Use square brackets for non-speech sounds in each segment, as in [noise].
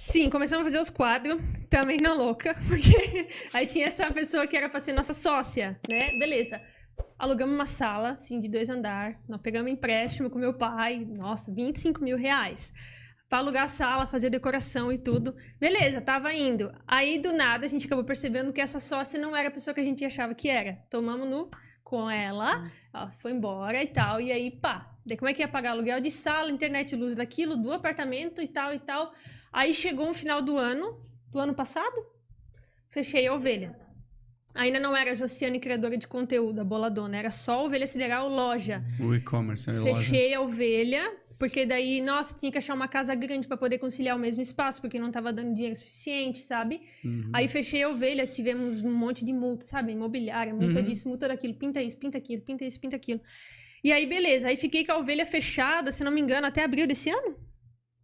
Sim, começamos a fazer os quadros, também tá não louca, [laughs] porque aí tinha essa pessoa que era pra ser nossa sócia, né? Beleza. Alugamos uma sala, assim, de dois andar, nós pegamos empréstimo com meu pai, nossa, 25 mil reais. Pra alugar a sala, fazer decoração e tudo. Beleza, tava indo. Aí, do nada, a gente acabou percebendo que essa sócia não era a pessoa que a gente achava que era. Tomamos no com ela, hum. ela foi embora e tal, e aí, pá, como é que ia pagar aluguel de sala, internet, luz daquilo, do apartamento e tal e tal. Aí chegou um final do ano, do ano passado, fechei a ovelha. Ainda não era Josiane criadora de conteúdo, a boladona, era só ovelha sideral loja. O e-commerce, era Fechei a ovelha, porque daí, nossa, tinha que achar uma casa grande para poder conciliar o mesmo espaço, porque não tava dando dinheiro suficiente, sabe? Uhum. Aí fechei a ovelha, tivemos um monte de multa, sabe? Imobiliária, multa uhum. disso, multa daquilo, pinta isso, pinta aquilo, pinta isso, pinta aquilo. Pinta isso, pinta aquilo. E aí, beleza. Aí fiquei com a ovelha fechada, se não me engano, até abril desse ano.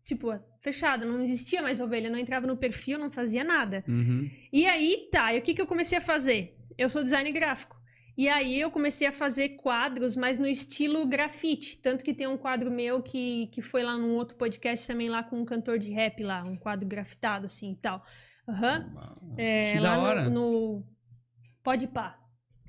Tipo, fechada, não existia mais ovelha, não entrava no perfil, não fazia nada. Uhum. E aí, tá. E o que, que eu comecei a fazer? Eu sou design gráfico. E aí eu comecei a fazer quadros, mas no estilo grafite. Tanto que tem um quadro meu que, que foi lá num outro podcast também, lá com um cantor de rap lá, um quadro grafitado assim e tal. Aham. Uhum. É, que lá da hora. no, no Pode Pá,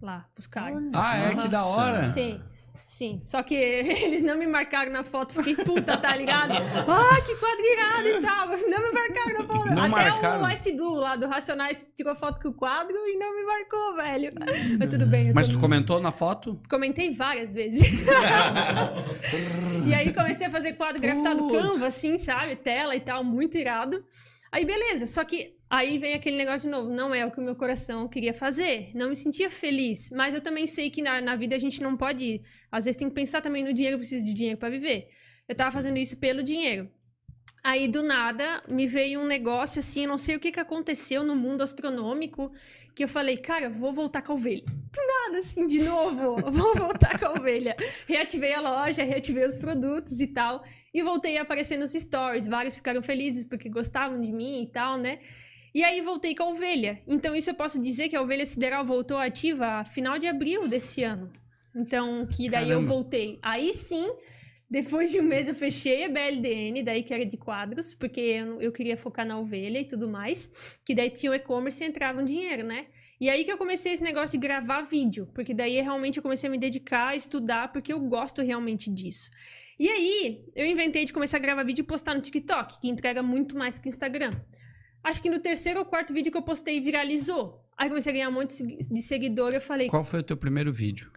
lá, buscar. Ah, é? Uhum. Que da hora. Sim. Sim, só que [laughs] eles não me marcaram na foto, fiquei puta, tá ligado? ah, que quadrilhada e tal, não me marcaram não até marcaram. o Ice Blue lá do Racionais tirou a foto com o quadro e não me marcou, velho. Hum. Mas tudo bem. Mas tô... tu comentou na foto? Comentei várias vezes. [laughs] e aí comecei a fazer quadro Putz. grafitado Canva, assim, sabe? Tela e tal, muito irado. Aí beleza, só que aí vem aquele negócio de novo, não é o que o meu coração queria fazer, não me sentia feliz, mas eu também sei que na, na vida a gente não pode ir. Às vezes tem que pensar também no dinheiro, eu preciso de dinheiro para viver. Eu tava fazendo isso pelo dinheiro. Aí do nada me veio um negócio assim, não sei o que, que aconteceu no mundo astronômico, que eu falei, cara, vou voltar com a ovelha. Do nada, assim, de novo, [laughs] vou voltar com a ovelha. Reativei a loja, reativei os produtos e tal. E voltei a aparecer nos stories. Vários ficaram felizes porque gostavam de mim e tal, né? E aí voltei com a ovelha. Então, isso eu posso dizer que a ovelha sideral voltou ativa final de abril desse ano. Então, que daí Caramba. eu voltei. Aí sim depois de um mês eu fechei a BLDN, daí que era de quadros, porque eu, eu queria focar na ovelha e tudo mais, que daí tinha o e-commerce e entrava um dinheiro, né? E aí que eu comecei esse negócio de gravar vídeo, porque daí realmente eu comecei a me dedicar a estudar, porque eu gosto realmente disso. E aí, eu inventei de começar a gravar vídeo e postar no TikTok, que entrega muito mais que Instagram. Acho que no terceiro ou quarto vídeo que eu postei viralizou. Aí comecei a ganhar um monte de seguidor, eu falei... Qual foi o teu primeiro vídeo?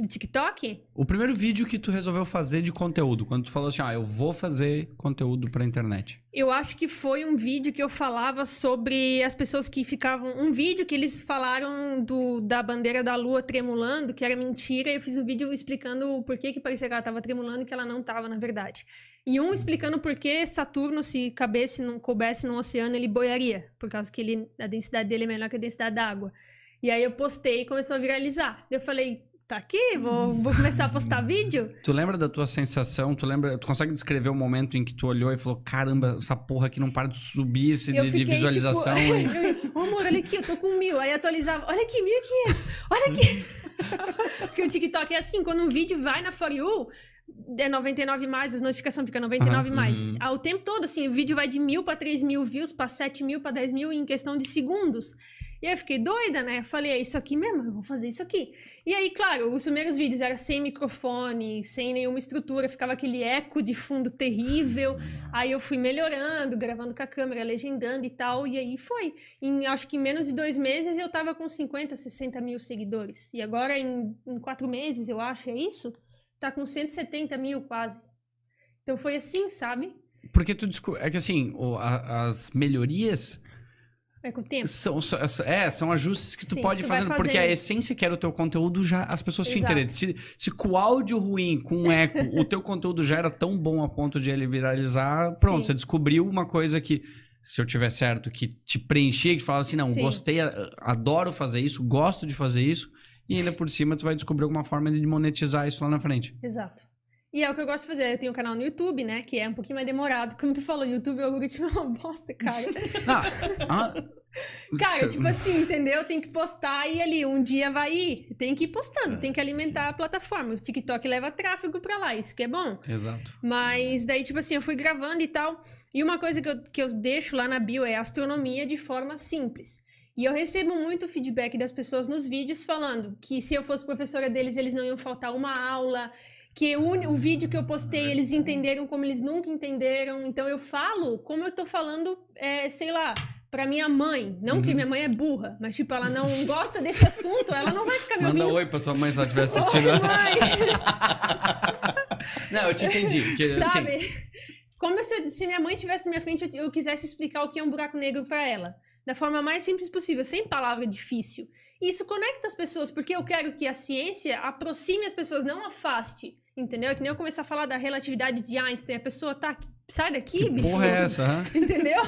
Do TikTok? O primeiro vídeo que tu resolveu fazer de conteúdo, quando tu falou assim, ah, eu vou fazer conteúdo pra internet. Eu acho que foi um vídeo que eu falava sobre as pessoas que ficavam... Um vídeo que eles falaram do, da bandeira da lua tremulando, que era mentira, e eu fiz um vídeo explicando o porquê que parecia que ela tava tremulando e que ela não tava, na verdade. E um explicando por que Saturno, se cabesse, não coubesse no oceano, ele boiaria, por causa que ele, a densidade dele é menor que a densidade da água. E aí eu postei e começou a viralizar. Eu falei, tá aqui, vou, vou começar a postar hum. vídeo. Tu lembra da tua sensação? Tu lembra? Tu consegue descrever o momento em que tu olhou e falou: caramba, essa porra aqui não para de subir esse de, de, tipo, visualização? Tipo, [laughs] oh, amor, olha aqui, eu tô com mil. Aí atualizava, olha aqui, 1.500, olha aqui. [laughs] Porque o TikTok é assim, quando um vídeo vai na For You, é 99 mais, as notificações ficam 99 ah, mais. Uhum. Ah, o tempo todo, assim, o vídeo vai de mil para 3 mil views, para 7 mil, para 10 mil em questão de segundos. E aí eu fiquei doida, né? Eu falei, é isso aqui mesmo, eu vou fazer isso aqui. E aí, claro, os primeiros vídeos eram sem microfone, sem nenhuma estrutura, ficava aquele eco de fundo terrível. Aí eu fui melhorando, gravando com a câmera, legendando e tal, e aí foi. Em, acho que em menos de dois meses eu tava com 50, 60 mil seguidores. E agora em, em quatro meses, eu acho, é isso? tá com 170 mil quase. Então foi assim, sabe? Porque tu descobriu. É que assim, o, a, as melhorias. É com o tempo. São, são, é, são é, ajustes que tu Sim, pode fazer, porque a essência que era o teu conteúdo já as pessoas Exato. tinham interesse. Se, se com o áudio ruim, com o eco, o teu conteúdo já era tão bom a ponto de ele viralizar, pronto, Sim. você descobriu uma coisa que, se eu tiver certo, que te preenchia, que falava assim: não, Sim. gostei, adoro fazer isso, gosto de fazer isso e ainda por cima tu vai descobrir alguma forma de monetizar isso lá na frente. Exato. E é o que eu gosto de fazer. Eu tenho um canal no YouTube, né? Que é um pouquinho mais demorado. Como tu falou, YouTube o algoritmo [laughs] é uma bosta, cara. ah, ah, [laughs] cara, tipo assim, entendeu? Tem que postar e ali, um dia vai ir. Tem que ir postando, tem que é, alimentar a plataforma. O TikTok leva tráfego pra lá, isso que é bom. Exato. Mas daí, tipo assim, eu fui gravando e tal. E uma coisa que eu, que eu deixo lá na bio é astronomia de forma simples. E eu recebo muito feedback das pessoas nos vídeos falando que se eu fosse professora deles, eles não iam faltar uma aula, que o, o vídeo que eu postei eles entenderam como eles nunca entenderam. Então eu falo como eu tô falando, é, sei lá, para minha mãe. Não uhum. que minha mãe é burra, mas tipo, ela não gosta desse assunto, ela não vai ficar me Manda ouvindo. Manda oi pra tua mãe se ela estiver assistindo. Oi, mãe. [laughs] não, eu te entendi. Assim, Sabe? Assim... Como se, se minha mãe tivesse na minha frente eu, eu quisesse explicar o que é um buraco negro para ela da forma mais simples possível, sem palavra difícil. isso conecta as pessoas, porque eu quero que a ciência aproxime as pessoas, não afaste. Entendeu? É que nem eu começar a falar da relatividade de Einstein, a pessoa tá, sai daqui, que bicho. Porra é essa, hein? [laughs] Entendeu?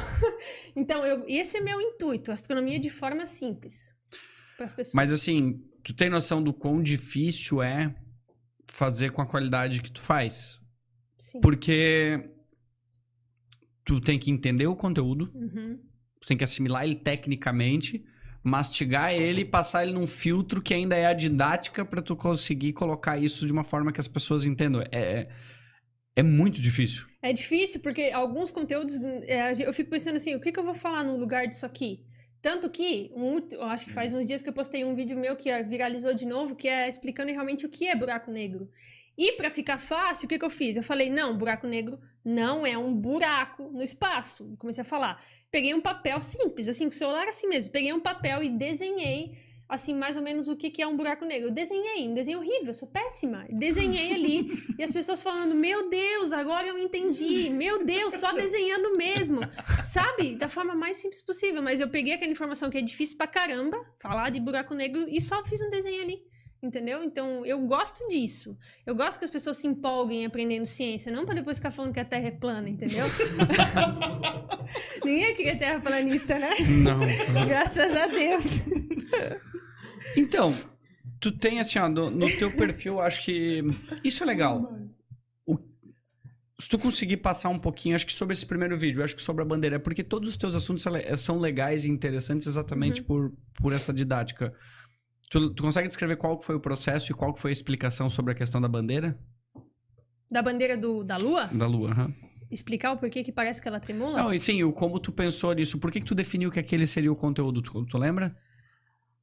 Então, eu, esse é meu intuito, astronomia de forma simples para as pessoas. Mas assim, tu tem noção do quão difícil é fazer com a qualidade que tu faz? Sim. Porque tu tem que entender o conteúdo. Uhum tu tem que assimilar ele tecnicamente, mastigar ele e passar ele num filtro que ainda é a didática para tu conseguir colocar isso de uma forma que as pessoas entendam. É, é, é muito difícil. É difícil, porque alguns conteúdos. É, eu fico pensando assim, o que, que eu vou falar no lugar disso aqui? Tanto que, um, acho que faz uhum. uns dias que eu postei um vídeo meu que viralizou de novo, que é explicando realmente o que é buraco negro. E para ficar fácil, o que, que eu fiz? Eu falei, não, buraco negro não é um buraco no espaço. E comecei a falar. Peguei um papel simples, assim, com o celular assim mesmo. Peguei um papel e desenhei, assim, mais ou menos o que, que é um buraco negro. Eu desenhei, um desenho horrível, eu sou péssima. Desenhei ali e as pessoas falando, meu Deus, agora eu entendi. Meu Deus, só desenhando mesmo. Sabe? Da forma mais simples possível. Mas eu peguei aquela informação que é difícil pra caramba, falar de buraco negro, e só fiz um desenho ali. Entendeu? Então, eu gosto disso. Eu gosto que as pessoas se empolguem aprendendo ciência, não para depois ficar falando que a Terra é plana, entendeu? [laughs] Ninguém aqui é terraplanista, né? Não. Graças a Deus. Então, tu tem assim, ó, no, no teu perfil, acho que isso é legal. se tu conseguir passar um pouquinho, acho que sobre esse primeiro vídeo, acho que sobre a bandeira, é porque todos os teus assuntos são legais e interessantes exatamente uhum. por, por essa didática. Tu, tu, consegue descrever qual foi o processo e qual foi a explicação sobre a questão da bandeira? Da bandeira do, da Lua? Da Lua, aham. Uhum. Explicar o porquê que parece que ela tremula? Não, e sim, o como tu pensou nisso. Por que, que tu definiu que aquele seria o conteúdo? Tu, tu lembra?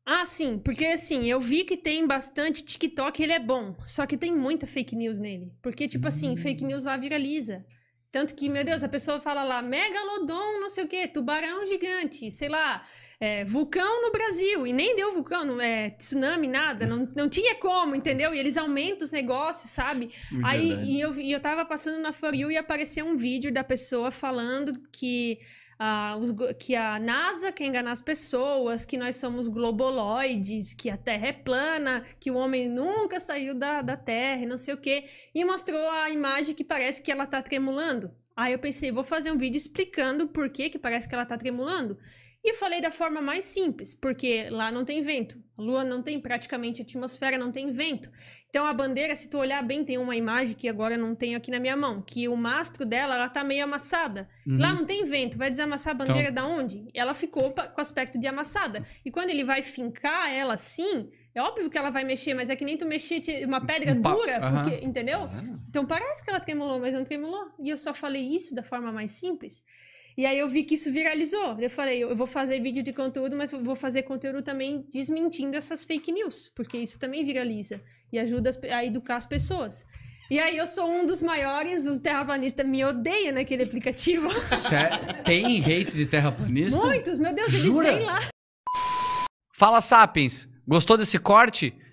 Ah, sim, porque assim, eu vi que tem bastante TikTok, ele é bom. Só que tem muita fake news nele. Porque, tipo assim, hum. assim, fake news lá viraliza. Tanto que, meu Deus, a pessoa fala lá, megalodon, não sei o quê, tubarão gigante, sei lá, é, vulcão no Brasil e nem deu vulcão, não, é, tsunami, nada, não, não tinha como, entendeu? E eles aumentam os negócios, sabe? É muito Aí e eu, e eu tava passando na For You e apareceu um vídeo da pessoa falando que. Ah, os, que a NASA quer enganar as pessoas, que nós somos globoloides, que a Terra é plana, que o homem nunca saiu da, da Terra, não sei o quê. E mostrou a imagem que parece que ela tá tremulando. Aí eu pensei, vou fazer um vídeo explicando por que que parece que ela tá tremulando. E falei da forma mais simples, porque lá não tem vento. A Lua não tem praticamente atmosfera, não tem vento. Então a bandeira, se tu olhar bem, tem uma imagem que agora não tenho aqui na minha mão, que o mastro dela, ela tá meio amassada. Uhum. Lá não tem vento, vai desamassar a então. bandeira então... da onde? Ela ficou com aspecto de amassada. E quando ele vai fincar ela assim, é óbvio que ela vai mexer, mas é que nem tu mexer uma pedra dura, porque, entendeu? Uhum. Então parece que ela tremulou, mas não tremulou. E eu só falei isso da forma mais simples. E aí eu vi que isso viralizou. Eu falei, eu vou fazer vídeo de conteúdo, mas eu vou fazer conteúdo também desmentindo essas fake news, porque isso também viraliza e ajuda a educar as pessoas. E aí eu sou um dos maiores, os terraplanistas me odeiam naquele aplicativo. [laughs] Tem hate de terraplanista? Muitos, meu Deus, eles Jura? vêm lá. Fala, Sapiens, gostou desse corte?